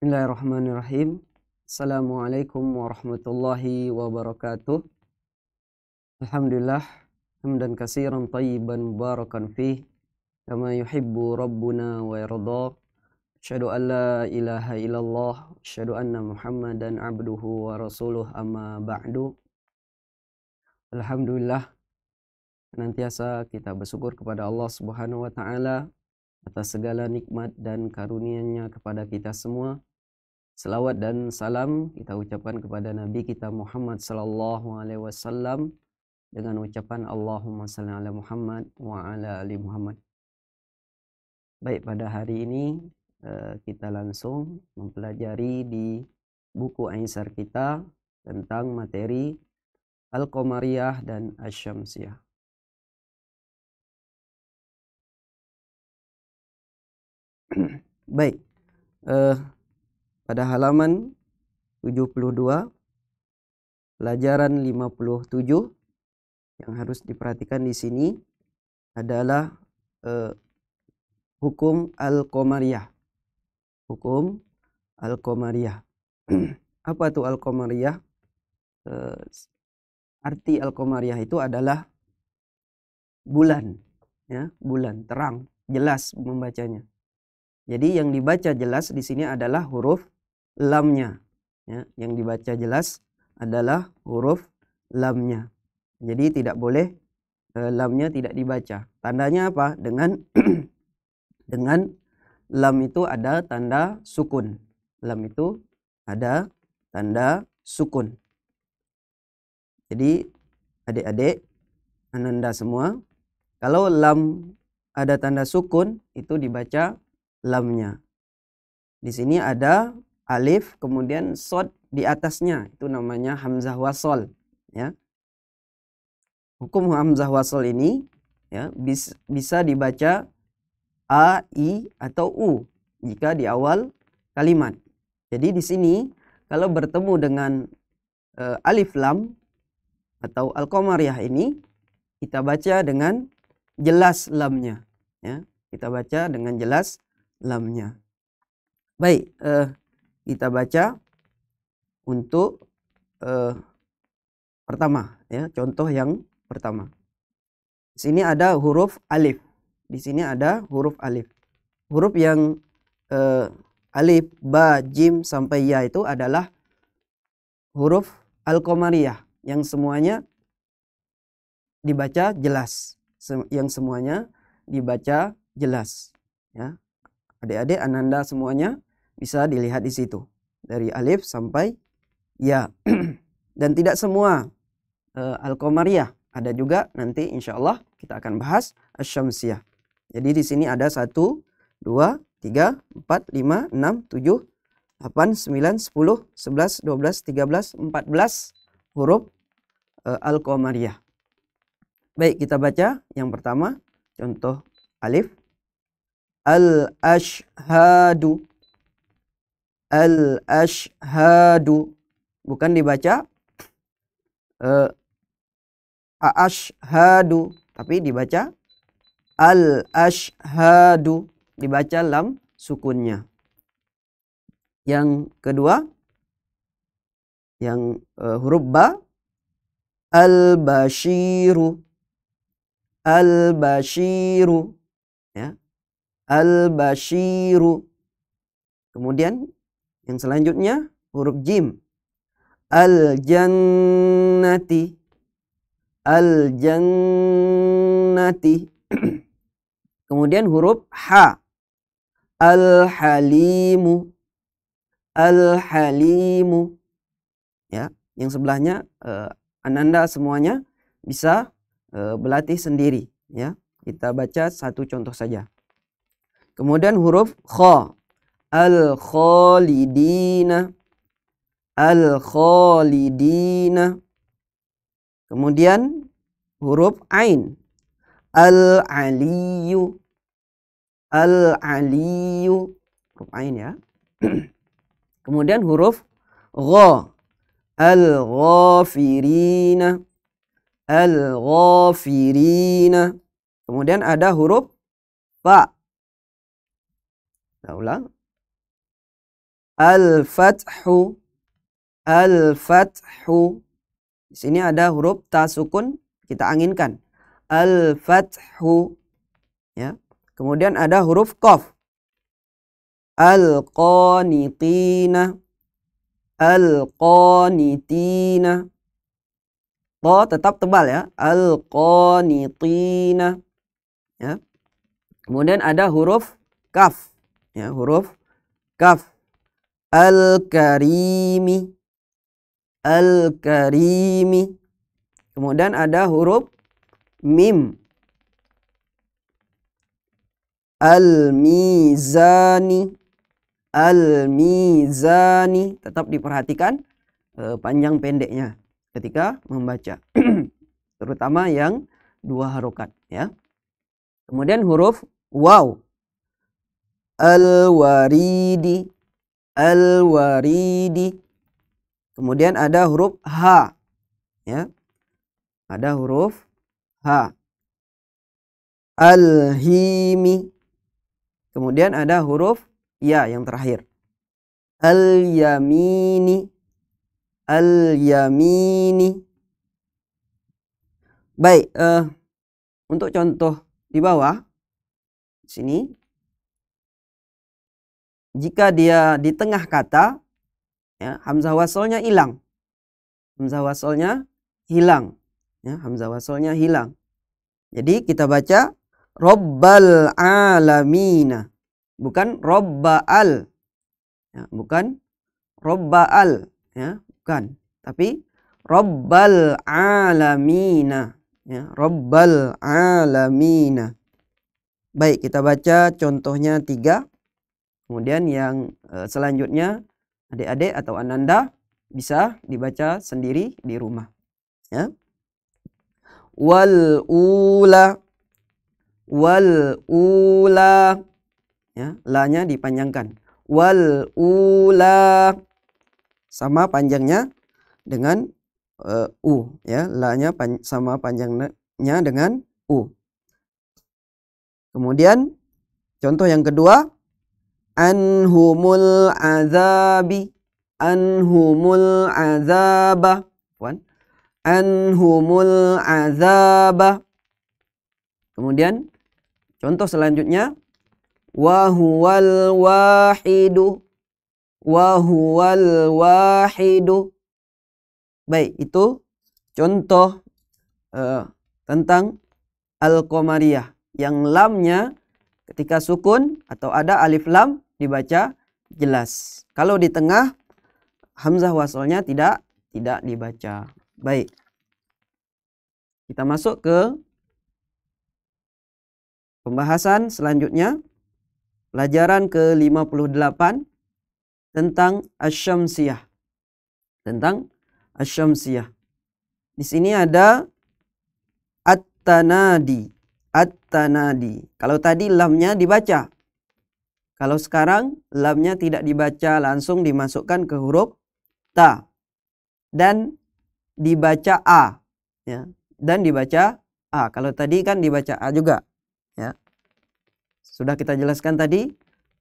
Bismillahirrahmanirrahim. Assalamualaikum warahmatullahi wabarakatuh. Alhamdulillah, hamdan kasiran tayyiban mubarakan Fi. Kama yuhibbu rabbuna wa yarda. Asyhadu an la ilaha illallah, asyhadu anna Muhammadan abduhu wa rasuluh amma ba'du. Alhamdulillah, senantiasa kita bersyukur kepada Allah Subhanahu wa taala atas segala nikmat dan karunia-Nya kepada kita semua Selawat dan salam kita ucapkan kepada Nabi kita Muhammad sallallahu alaihi wasallam dengan ucapan Allahumma salli ala Muhammad wa ala ali Muhammad. Baik, pada hari ini eh, kita langsung mempelajari di buku Aisar kita tentang materi Al-Qamariyah dan Asy-Syamsiyah. Baik. Uh, pada halaman 72 pelajaran 57 yang harus diperhatikan di sini adalah eh, hukum al-qamariyah. Hukum al-qamariyah. Apa itu al-qamariyah? Eh, arti al-qamariyah itu adalah bulan ya, bulan terang, jelas membacanya. Jadi yang dibaca jelas di sini adalah huruf lamnya. Ya, yang dibaca jelas adalah huruf lamnya. Jadi tidak boleh e, lamnya tidak dibaca. Tandanya apa? Dengan dengan lam itu ada tanda sukun. Lam itu ada tanda sukun. Jadi adik-adik, ananda semua, kalau lam ada tanda sukun itu dibaca lamnya. Di sini ada alif kemudian sod di atasnya itu namanya hamzah wasol ya hukum hamzah wasol ini ya bis, bisa dibaca a i atau u jika di awal kalimat jadi di sini kalau bertemu dengan e, alif lam atau al ya ini kita baca dengan jelas lamnya ya kita baca dengan jelas lamnya baik eh, kita baca untuk uh, pertama ya contoh yang pertama di sini ada huruf alif di sini ada huruf alif huruf yang uh, alif ba jim sampai ya itu adalah huruf komariah yang semuanya dibaca jelas yang semuanya dibaca jelas ya adik-adik ananda semuanya bisa dilihat di situ dari alif sampai ya dan tidak semua uh, eh, al-komariah ada juga nanti insya Allah kita akan bahas asyamsiyah jadi di sini ada satu dua tiga empat lima enam tujuh delapan sembilan sepuluh sebelas dua belas tiga belas empat belas huruf uh, eh, al-komariah baik kita baca yang pertama contoh alif al-ashhadu al ashhadu bukan dibaca uh, eh, ashhadu tapi dibaca al ashhadu dibaca lam sukunnya yang kedua yang uh, huruf ba al bashiru al bashiru ya al bashiru kemudian yang selanjutnya huruf jim. Al jannati. Al jannati. Kemudian huruf ha. Al halimu. Al halimu. Ya, yang sebelahnya uh, ananda semuanya bisa uh, berlatih sendiri ya. Kita baca satu contoh saja. Kemudian huruf kha al khalidina al khalidina kemudian huruf ain al aliyu al aliyu huruf ain ya kemudian huruf gha al ghafirina al ghafirina kemudian ada huruf fa Kita ulang Al-fathu Al-fathu Di sini ada huruf tasukun kita anginkan. Al-fathu ya. Kemudian ada huruf qaf. Al-qanitina Al-qanitina Ta tetap tebal ya. Al-qanitina ya. Kemudian ada huruf kaf ya, huruf kaf Al-Karimi. Al-Karimi. Kemudian ada huruf mim. Al-Mizani. Al-Mizani. Tetap diperhatikan eh, panjang pendeknya ketika membaca. Terutama yang dua harokat ya. Kemudian huruf waw. Al-Waridi al-waridi. Kemudian ada huruf H. Ya. Ada huruf H. Al-himi. Kemudian ada huruf ya yang terakhir. Al-yamini. Al-yamini. Baik, uh, untuk contoh di bawah sini jika dia di tengah kata ya, hamzah wasolnya hilang. Hamzah wasolnya hilang. Ya, hamzah wasolnya hilang. Jadi kita baca Robbal alamina. Bukan Robbal, Ya, bukan Robbal, Ya, bukan. Tapi Robbal alamina. Ya, Robbal alamina. Baik, kita baca contohnya tiga. Kemudian yang eh, selanjutnya adik-adik atau ananda bisa dibaca sendiri di rumah. Ya. Wal ula wal ula ya la-nya dipanjangkan wal ula sama panjangnya dengan uh, u ya la-nya pan, sama panjangnya dengan u kemudian contoh yang kedua anhumul azabi anhumul azaba Puan. anhumul azaba kemudian contoh selanjutnya wa huwal wahidu wa huwal wahidu baik itu contoh uh, tentang al-qamariyah yang lamnya ketika sukun atau ada alif lam dibaca jelas. Kalau di tengah hamzah wasolnya tidak tidak dibaca. Baik. Kita masuk ke pembahasan selanjutnya pelajaran ke-58 tentang asyamsiyah. Tentang asyamsiyah. Di sini ada at-tanadi. At-tanadi. Kalau tadi lamnya dibaca kalau sekarang lamnya tidak dibaca langsung dimasukkan ke huruf ta dan dibaca a ya dan dibaca a. Kalau tadi kan dibaca a juga ya. Sudah kita jelaskan tadi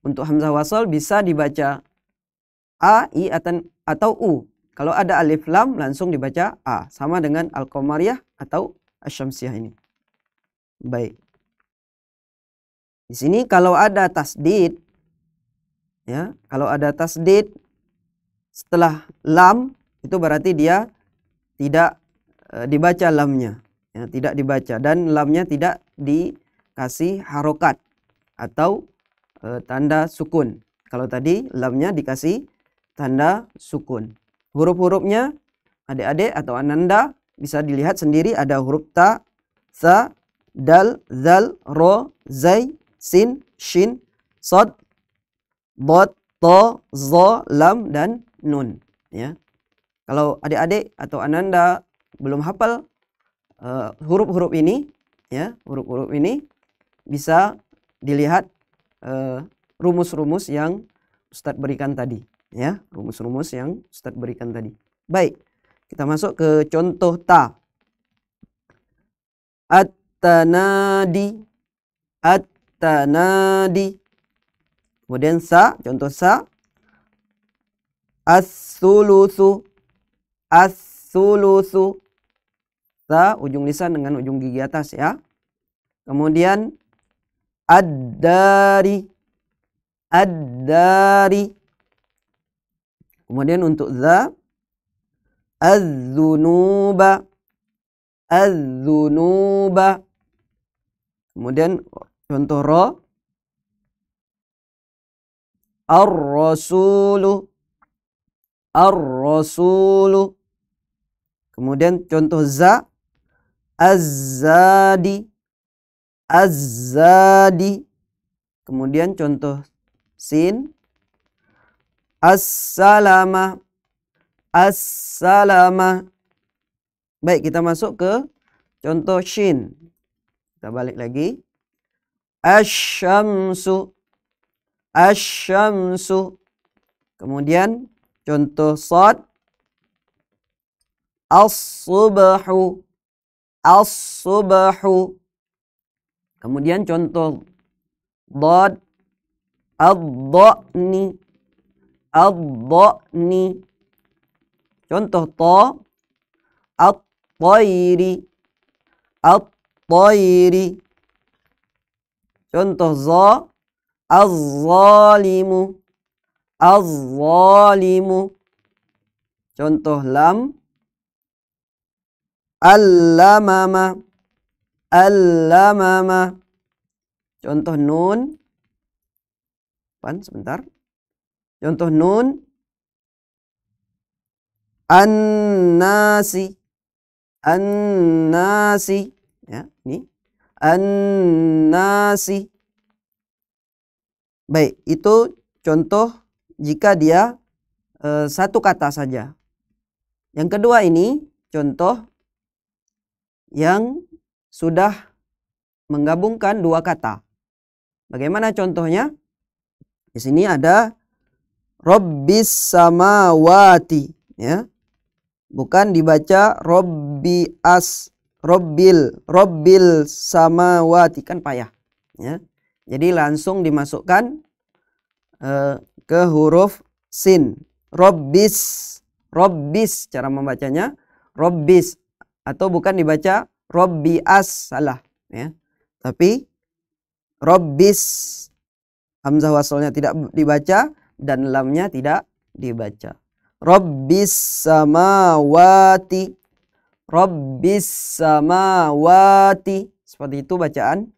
untuk hamzah wasol bisa dibaca a i atau u. Kalau ada alif lam langsung dibaca a sama dengan al-qamariyah atau asyamsiah ini. Baik. Di sini kalau ada tasdid ya kalau ada tasdid setelah lam itu berarti dia tidak e, dibaca lamnya ya, tidak dibaca dan lamnya tidak dikasih harokat atau e, tanda sukun kalau tadi lamnya dikasih tanda sukun huruf-hurufnya adik-adik atau ananda bisa dilihat sendiri ada huruf ta sa dal zal ro zai sin shin sod bot, to, zo, lam, dan nun. Ya. Kalau adik-adik atau ananda belum hafal eh, huruf-huruf uh, ini, ya huruf-huruf ini bisa dilihat eh, rumus-rumus uh, yang Ustadz berikan tadi. Ya, rumus-rumus yang Ustadz berikan tadi. Baik, kita masuk ke contoh ta. At-tanadi. At-tanadi. Kemudian sa, contoh sa. As-sulusu. As-sulusu. Sa, ujung lisan dengan ujung gigi atas ya. Kemudian ad-dari. Ad-dari. Kemudian untuk za. Az-zunuba. Az-zunuba. Kemudian contoh ro Ar-Rasulu. Ar-Rasulu. Kemudian contoh za. Az-Zadi. Az-Zadi. Kemudian contoh sin. As-Salama. Baik, kita masuk ke contoh shin. Kita balik lagi. asy As asyamsu kemudian contoh sad as subahu as subahu kemudian contoh dad ad-dhani ad-dhani contoh ta at-tayri at-tayri contoh za Az-zalimu. Az-zalimu. Contoh lam. Al-lamama. Al-lamama. Contoh nun. Pan sebentar. Contoh nun. An-nasi. An-nasi. Ya, ini. An-nasi. Baik, itu contoh jika dia e, satu kata saja. Yang kedua ini contoh yang sudah menggabungkan dua kata. Bagaimana contohnya? Di sini ada Robbis samawati ya. Bukan dibaca Robbi as Robbil Robbil samawati kan payah ya. Jadi langsung dimasukkan uh, ke huruf sin. Robbis. Robbis cara membacanya. Robbis. Atau bukan dibaca Robbias. Salah. Ya. Tapi Robbis. Hamzah wasalnya tidak dibaca. Dan lamnya tidak dibaca. wati, samawati. sama samawati. Seperti itu bacaan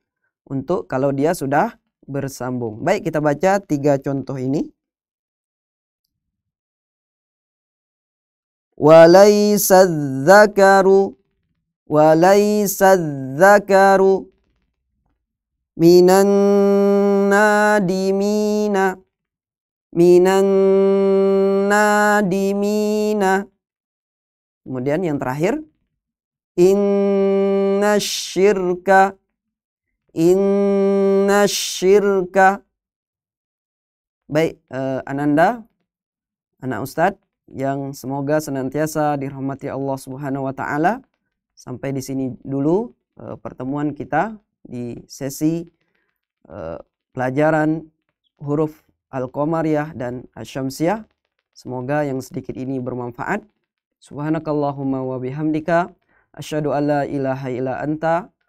untuk kalau dia sudah bersambung. Baik, kita baca tiga contoh ini. Walaysa dzakaru walaysa dzakaru minan nadimina minan nadimina Kemudian yang terakhir syirka Inna syirka. Baik, uh, Ananda, anak Ustadz yang semoga senantiasa dirahmati Allah Subhanahu wa taala. Sampai di sini dulu uh, pertemuan kita di sesi uh, pelajaran huruf Al-Qamariyah dan asy Semoga yang sedikit ini bermanfaat. Subhanakallahumma wa bihamdika asyhadu alla ilaha ila anta